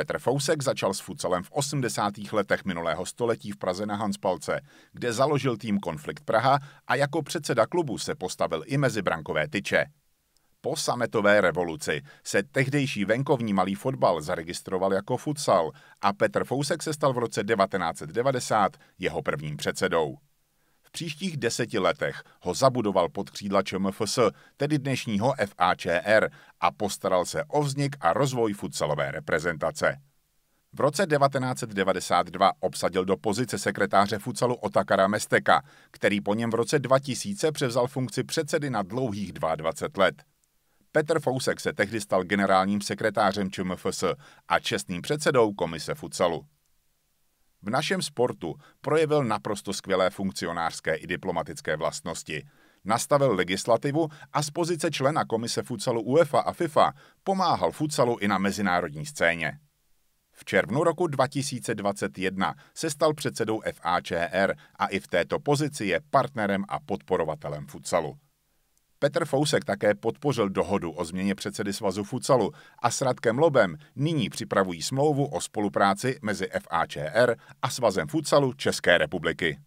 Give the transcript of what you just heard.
Petr Fousek začal s futsalem v 80. letech minulého století v Praze na Hanspalce, kde založil tým Konflikt Praha a jako předseda klubu se postavil i mezi brankové tyče. Po sametové revoluci se tehdejší venkovní malý fotbal zaregistroval jako futsal a Petr Fousek se stal v roce 1990 jeho prvním předsedou. V příštích deseti letech ho zabudoval pod křídla ČMFS, tedy dnešního FAČR, a postaral se o vznik a rozvoj futsalové reprezentace. V roce 1992 obsadil do pozice sekretáře futsalu Otakara Mesteka, který po něm v roce 2000 převzal funkci předsedy na dlouhých 22 let. Petr Fousek se tehdy stal generálním sekretářem ČMFS a čestným předsedou komise futsalu. V našem sportu projevil naprosto skvělé funkcionářské i diplomatické vlastnosti. Nastavil legislativu a z pozice člena komise futsalu UEFA a FIFA pomáhal futsalu i na mezinárodní scéně. V červnu roku 2021 se stal předsedou FAČR a i v této pozici je partnerem a podporovatelem futsalu. Petr Fousek také podpořil dohodu o změně předsedy Svazu futsalu a s Radkem Lobem nyní připravují smlouvu o spolupráci mezi FAČR a Svazem futsalu České republiky.